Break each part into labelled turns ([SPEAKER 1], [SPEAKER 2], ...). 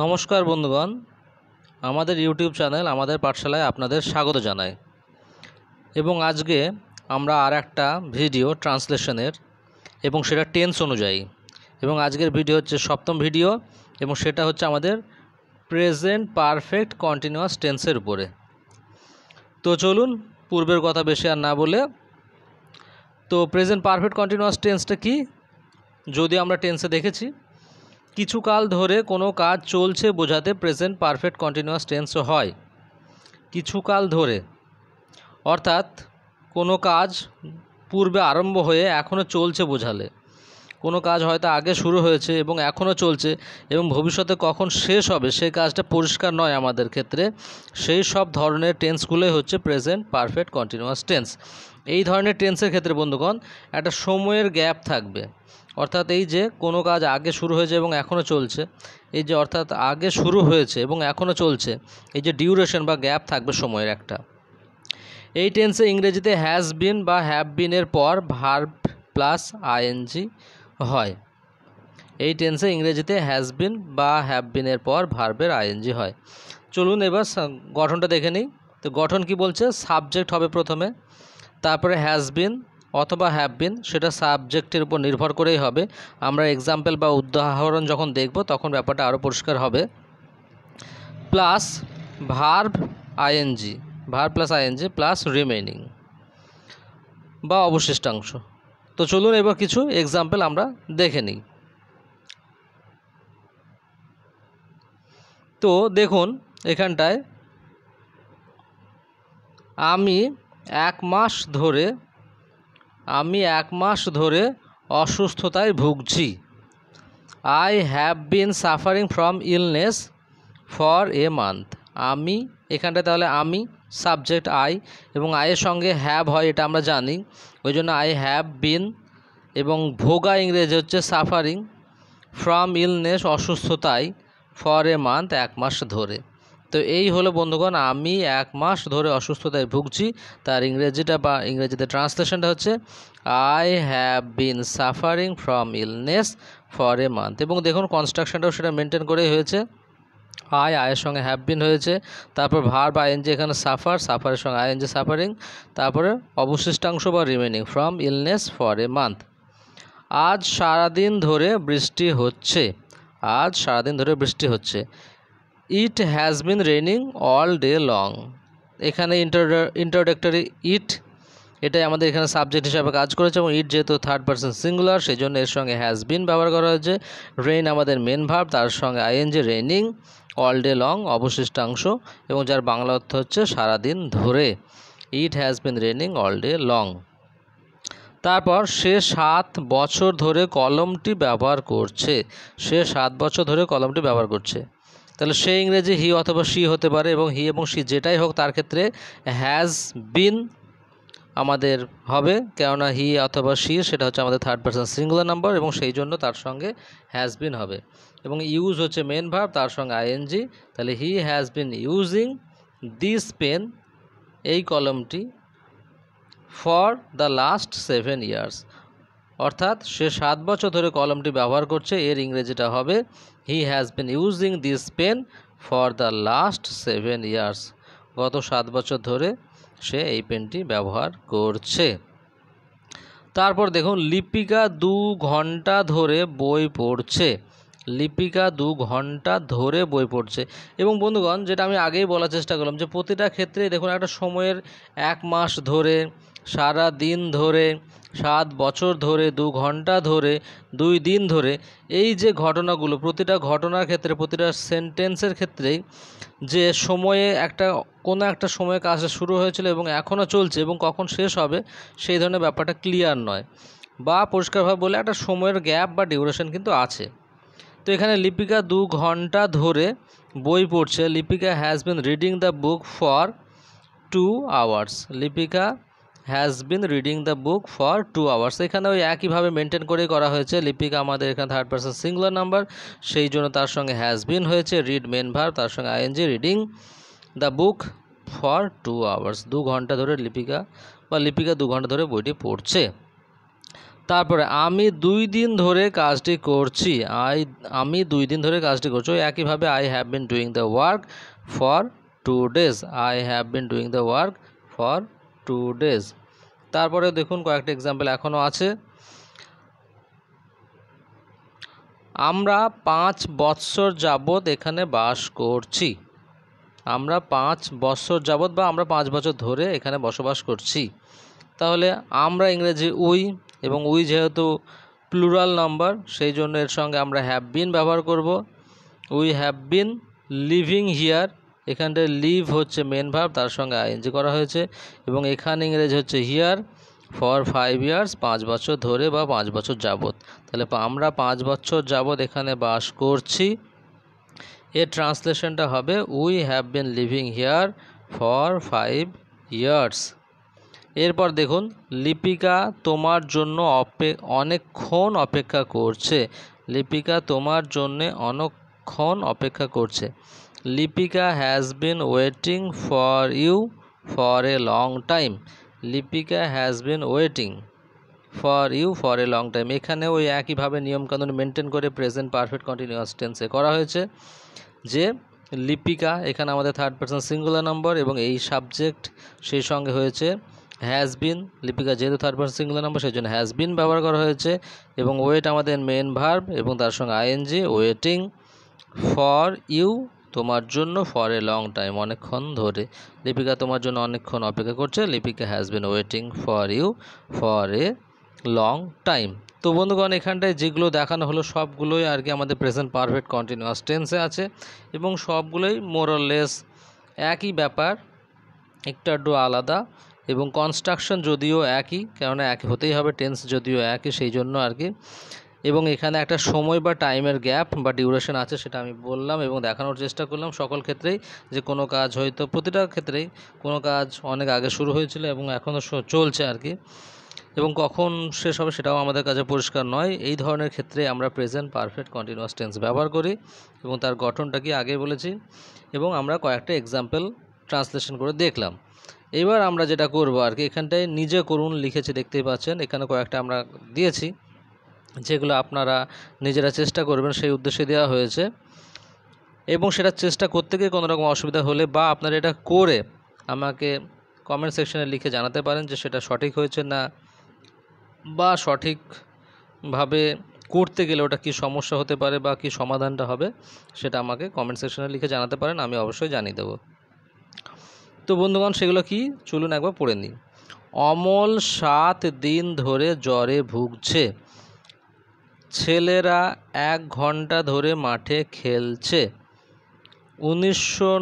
[SPEAKER 1] নমস্কার বন্ধুগণ আমাদের ইউটিউব চ্যানেল আমাদের পাঠশালায় আপনাদের স্বাগত জানায় এবং আজকে আমরা আর একটা ভিডিও ট্রান্সলেশনের এবং সেটা টেন্স অনুযায়ী এবং আজকের ভিডিও হচ্ছে সপ্তম ভিডিও এবং সেটা হচ্ছে আমাদের প্রেজেন্ট পারফেক্ট কন্টিনিউয়াস টেন্সের উপরে তো চলুন পূর্বের কথা বেশি আর না বলে তো প্রেজেন্ট পারফেক্ট কন্টিনিউয়াস টেন্সটা কি যদি আমরা টেন্সে দেখেছি কিছুকাল ধরে কোনো কাজ চলছে বোঝাতে প্রেজেন্ট পারফেক্ট কন্টিনিউয়াস টেন্সও হয় কিছুকাল ধরে অর্থাৎ কোনো কাজ পূর্বে আরম্ভ হয়ে এখনও চলছে বোঝালে কোনো কাজ হয়তো আগে শুরু হয়েছে এবং এখনও চলছে এবং ভবিষ্যতে কখন শেষ হবে সেই কাজটা পরিষ্কার নয় আমাদের ক্ষেত্রে সেই সব ধরনের টেন্সগুলোই হচ্ছে প্রেজেন্ট পারফেক্ট কন্টিনিউয়াস টেন্স এই ধরনের টেন্সের ক্ষেত্রে বন্ধুগণ একটা সময়ের গ্যাপ থাকবে অর্থাৎ এই যে কোনো কাজ আগে শুরু হয়েছে এবং এখনও চলছে এই যে অর্থাৎ আগে শুরু হয়েছে এবং এখনও চলছে এই যে ডিউরেশন বা গ্যাপ থাকবে সময়ের একটা এই টেন্সে ইংরেজিতে হ্যাজ বিন বা হ্যাভ বিনের পর ভার্ব প্লাস আইএনজি হয় এই টেন্সে ইংরেজিতে হ্যাজ বিন বা হ্যাভ বিনের পর ভার্বের আইএনজি হয় চলুন এবার গঠনটা দেখে নিই তো গঠন কি বলছে সাবজেক্ট হবে প্রথমে তারপরে হ্যাজ বিন অথবা হ্যাভ বিন সেটা সাবজেক্টের উপর নির্ভর করেই হবে আমরা এক্সাম্পল বা উদাহরণ যখন দেখব তখন ব্যাপারটা আরও পরিষ্কার হবে plus verb I N G verb plus I N G plus remaining বা অবশিষ্টাংশ তো চলুন এবার কিছু এক্সাম্পল আমরা দেখে নিই তো দেখুন এখানটায় আমি এক মাস ধরে আমি এক মাস ধরে অসুস্থতায় ভুগছি I have been suffering from illness for a month আমি এখানটায় তাহলে আমি সাবজেক্ট আই এবং আয়ের সঙ্গে হ্যাভ হয় এটা আমরা জানি ওই জন্য আই হ্যাভ বিন এবং ভোগা ইংরেজি হচ্ছে সাফারিং ফ্রম ইলনেস অসুস্থতায় ফর এ মান্থ এক মাস ধরে তো এই হলো বন্ধুগণ আমি এক মাস ধরে অসুস্থতায় ভুগছি তার ইংরেজিটা বা ইংরেজিতে ট্রান্সলেশনটা হচ্ছে I have been suffering from illness for a month এবং দেখুন কনস্ট্রাকশনটাও সেটা মেনটেন করেই হয়েছে আয় আয়ের সঙ্গে হ্যাভ বিন হয়েছে তারপর ভার বা এনজি এখানে সাফার সাফারের সঙ্গে এনজি সাফারিং তারপরে অবশিষ্টাংশ বা remaining from illness for a month আজ সারাদিন ধরে বৃষ্টি হচ্ছে আজ সারাদিন ধরে বৃষ্টি হচ্ছে it has been raining all day long এখানে ইন্ট্রোডাক্টরি ইট এটাই আমাদের এখানে সাবজেক্ট হিসাবে কাজ করেছে এবং ইট যেহেতু থার্ড পার্সন সিঙ্গুলার সেই জন্য এর সঙ্গে হ্যাজ বিন ব্যবহার করা হয়েছে রেইন আমাদের মেন ভাব তার সঙ্গে I N G raining all day long অবশিষ্টাংশ এবং যার বাংলা অর্থ হচ্ছে সারাদিন ধরে it has been raining all day long তারপর সে সাত বছর ধরে কলমটি ব্যবহার করছে সে সাত বছর ধরে কলমটি ব্যবহার করছে তাহলে সে ইংরেজি হি অথবা সি হতে পারে এবং হি এবং সি যেটাই হোক তার ক্ষেত্রে হ্যাজ বিন আমাদের হবে কেননা হি অথবা সি সেটা হচ্ছে আমাদের থার্ড পার্সন সিঙ্গুলার নাম্বার এবং সেই জন্য তার সঙ্গে হ্যাজ বিন হবে এবং ইউজ হচ্ছে মেন ভাব তার সঙ্গে আইএনজি তাহলে he has been using this pen এই কলমটি for the last seven years অর্থাৎ সে সাত বছর ধরে কলমটি ব্যবহার করছে এর ইংরেজিটা হবে he has been using this pen for the last seven years গত সাত বছর ধরে সে এই পেনটি ব্যবহার করছে তারপর দেখুন লিপিকা দু ঘন্টা ধরে বই পড়ছে লিপিকা দু ঘন্টা ধরে বই পড়ছে এবং বন্ধুগণ যেটা আমি আগেই বলার চেষ্টা করলাম যে প্রতিটা ক্ষেত্রে দেখুন একটা সময়ের এক মাস ধরে সারা দিন ধরে সাত বছর ধরে দু ঘন্টা ধরে দুই দিন ধরে এই যে ঘটনাগুলো প্রতিটা ঘটনার ক্ষেত্রে প্রতিটা সেন্টেন্সের ক্ষেত্রেই যে সময়ে একটা কোনো একটা সময়ে কাজটা শুরু হয়েছিল এবং এখনও চলছে এবং কখন শেষ হবে সেই ধরনের ব্যাপারটা ক্লিয়ার নয় বা পরিষ্কারভাবে বলে একটা সময়ের গ্যাপ বা ডিউরেশন কিন্তু আছে তো এখানে লিপিকা দু ঘন্টা ধরে বই পড়ছে Lipika has been reading the book for two hours Lipika has been reading the book for two hours এখানে ওই একইভাবে মেনটেন করে করা হয়েছে লিপিকা আমাদের এখানে থার্ড পার্সন সিঙ্গুলার নাম্বার সেই জন্য তার সঙ্গে হ্যাজ বিন হয়েছে রিড মেন ভার তার সঙ্গে I N G reading the book for two hours দু ঘন্টা ধরে লিপিকা বা লিপিকা দু ঘন্টা ধরে বইটি পড়ছে তারপরে আমি দুই দিন ধরে কাজটি করছি আই আমি দুই দিন ধরে কাজটি করছি ওই একইভাবে I have been doing the work for two days I have been doing the work for two days তারপরে দেখুন কয়েকটা এক্সাম্পল এখনও আছে আমরা পাঁচ বৎসর যাবৎ এখানে বাস করছি আমরা পাঁচ বৎসর যাবৎ বা আমরা পাঁচ বছর ধরে এখানে বসবাস করছি তাহলে আমরা ইংরেজি উই এবং উই যেহেতু প্লুরাল নাম্বার সেই জন্য এর সঙ্গে আমরা হ্যাভ বিন ব্যবহার করব we have been living here এখানটায় লিভ হচ্ছে মেন ভাব তার সঙ্গে আইএনজি করা হয়েছে এবং এখানে ইংরেজি হচ্ছে হিয়ার ফর ফাইভ ইয়ার্স পাঁচ বছর ধরে বা পাঁচ বছর যাবৎ তাহলে আমরা পাঁচ বছর যাবৎ এখানে বাস করছি এর ট্রান্সলেশনটা হবে we have been living here for five years এরপর দেখুন লিপিকা তোমার জন্য অপে অনেকক্ষণ অপেক্ষা করছে লিপিকা তোমার জন্যে অনেকক্ষণ অপেক্ষা করছে Lipika has been waiting for you for a long time Lipika has been waiting for you for a long time এখানে ওই একইভাবে নিয়মকানুন মেনটেন করে প্রেজেন্ট পারফেক্ট কন্টিনিউয়াস টেন্সে করা হয়েছে যে লিপিকা এখানে আমাদের থার্ড পার্সন সিঙ্গুলার নম্বর এবং এই সাবজেক্ট সেই সঙ্গে হয়েছে হ্যাজ বিন লিপিকা যেহেতু থার্ড পার্সন সিঙ্গুলার নম্বর সেই জন্য হ্যাজ বিন ব্যবহার করা হয়েছে এবং ওয়েট আমাদের মেন ভার্ব এবং তার সঙ্গে আইএনজি ওয়েটিং ফর ইউ তোমার জন্য ফর এ লং টাইম অনেকক্ষণ ধরে লিপিকা তোমার জন্য অনেকক্ষণ অপেক্ষা করছে Lipika has been waiting for you for a long time তো বন্ধুগণ এখানটায় যেগুলো দেখানো হলো সবগুলোই আর কি আমাদের প্রেজেন্ট পারফেক্ট কন্টিনিউয়াস টেন্সে আছে এবং সবগুলোই মোরলেস একই ব্যাপার একটা একটু আলাদা এবং কনস্ট্রাকশন যদিও একই কেননা একই হতেই হবে টেন্স যদিও একই সেই জন্য আর কি এবং এখানে একটা সময় বা টাইমের গ্যাপ বা ডিউরেশন আছে সেটা আমি বললাম এবং দেখানোর চেষ্টা করলাম সকল ক্ষেত্রেই যে কোনো কাজ হয়তো প্রতিটা ক্ষেত্রেই কোনো কাজ অনেক আগে শুরু হয়েছিল এবং এখনও চলছে আর কি এবং কখন শেষ হবে সেটাও আমাদের কাছে পরিষ্কার নয় এই ধরনের ক্ষেত্রে আমরা প্রেজেন্ট পারফেক্ট কন্টিনিউয়াস টেন্স ব্যবহার করি এবং তার গঠনটা কি আগে বলেছি এবং আমরা কয়েকটা এক্সাম্পল ট্রান্সলেশন করে দেখলাম এবার আমরা যেটা করব আর কি এখানটায় নিজে করুন লিখেছি দেখতেই পাচ্ছেন এখানে কয়েকটা আমরা দিয়েছি যেগুলো আপনারা নিজেরা চেষ্টা করবেন সেই উদ্দেশ্যে দেওয়া হয়েছে এবং সেটা চেষ্টা করতে গিয়ে কোনো রকম অসুবিধা হলে বা আপনারা এটা করে আমাকে কমেন্ট সেকশনে লিখে জানাতে পারেন যে সেটা সঠিক হয়েছে না বা সঠিকভাবে করতে গেলে ওটা কি সমস্যা হতে পারে বা কি সমাধানটা হবে সেটা আমাকে কমেন্ট সেকশনে লিখে জানাতে পারেন আমি অবশ্যই জানিয়ে দেবো তো বন্ধুগণ সেগুলো কি চলুন একবার পড়ে নিই অমল সাত দিন ধরে জ্বরে ভুগছে ছেলেরা এক ঘন্টা ধরে মাঠে খেলছে উনিশশো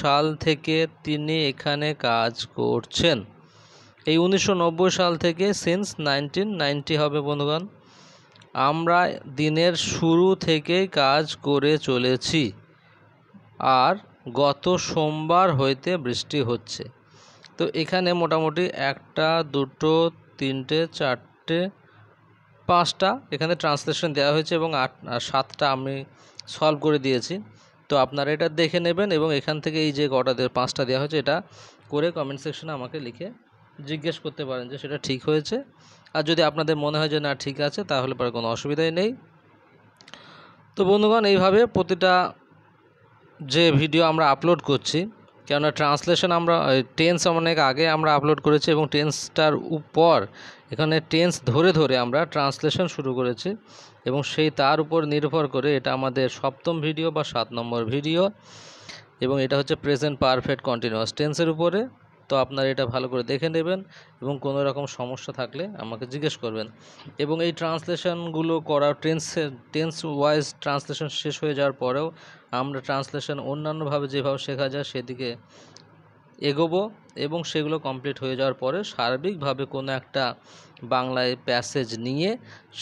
[SPEAKER 1] সাল থেকে তিনি এখানে কাজ করছেন এই উনিশশো সাল থেকে সিন্স নাইনটিন নাইনটি হবে বন্ধুগণ আমরা দিনের শুরু থেকেই কাজ করে চলেছি আর গত সোমবার হইতে বৃষ্টি হচ্ছে তো এখানে মোটামুটি একটা দুটো তিনটে চারটে পাঁচটা এখানে ট্রান্সলেশন দেওয়া হয়েছে এবং আট সাতটা আমি সলভ করে দিয়েছি তো আপনারা এটা দেখে নেবেন এবং এখান থেকে এই যে কটা পাঁচটা দেওয়া হয়েছে এটা করে কমেন্ট সেকশনে আমাকে লিখে জিজ্ঞেস করতে পারেন যে সেটা ঠিক হয়েছে আর যদি আপনাদের মনে হয় যে না ঠিক আছে তাহলে পরে কোনো অসুবিধাই নেই তো বন্ধুগণ এইভাবে প্রতিটা যে ভিডিও আমরা আপলোড করছি কেননা ট্রান্সলেশন আমরা টেন্স অনেক আগে আমরা আপলোড করেছি এবং টেন্সটার উপর এখানে টেন্স ধরে ধরে আমরা ট্রান্সলেশন শুরু করেছি এবং সেই তার উপর নির্ভর করে এটা আমাদের সপ্তম ভিডিও বা সাত নম্বর ভিডিও এবং এটা হচ্ছে প্রেজেন্ট পারফেক্ট কন্টিনিউয়াস টেন্সের উপরে তো আপনারা এটা ভালো করে দেখে নেবেন এবং কোনো রকম সমস্যা থাকলে আমাকে জিজ্ঞেস করবেন এবং এই ট্রান্সলেশনগুলো করা টেন্সের টেন্স ওয়াইজ ট্রান্সলেশন শেষ হয়ে যাওয়ার পরেও আমরা ট্রান্সলেশন অন্যান্যভাবে যেভাবে শেখা যায় সেদিকে এগোবো এবং সেগুলো কমপ্লিট হয়ে যাওয়ার পরে সার্বিকভাবে কোনো একটা বাংলায় প্যাসেজ নিয়ে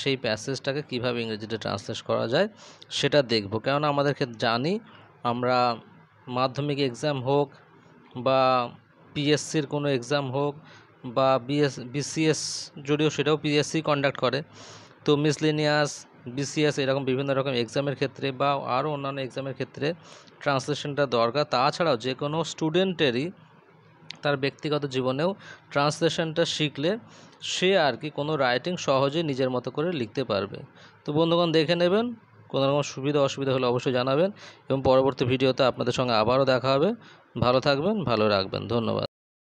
[SPEAKER 1] সেই প্যাসেজটাকে কিভাবে ইংরেজিতে ট্রান্সলেট করা যায় সেটা দেখব কেননা আমাদেরকে জানি আমরা মাধ্যমিক এক্সাম হোক বা পিএসসির কোনো এক্সাম হোক বা বিএস বিসিএস যদিও সেটাও পিএসসি কন্ডাক্ট করে তো মিসলিনিয়াস বিসিএস এরকম বিভিন্ন রকম এক্সামের ক্ষেত্রে বা আরও অন্যান্য এক্সামের ক্ষেত্রে ট্রান্সলেশনটা দরকার তাছাড়াও যে কোনো স্টুডেন্টেরই তার ব্যক্তিগত জীবনেও ট্রান্সলেশনটা শিখলে সে আর কি কোনো রাইটিং সহজে নিজের মতো করে লিখতে পারবে তো বন্ধুগণ দেখে নেবেন কোনো রকম সুবিধা অসুবিধা হলে অবশ্যই জানাবেন এবং পরবর্তী ভিডিওতে আপনাদের সঙ্গে আবারও দেখা হবে ভালো থাকবেন ভালো রাখবেন ধন্যবাদ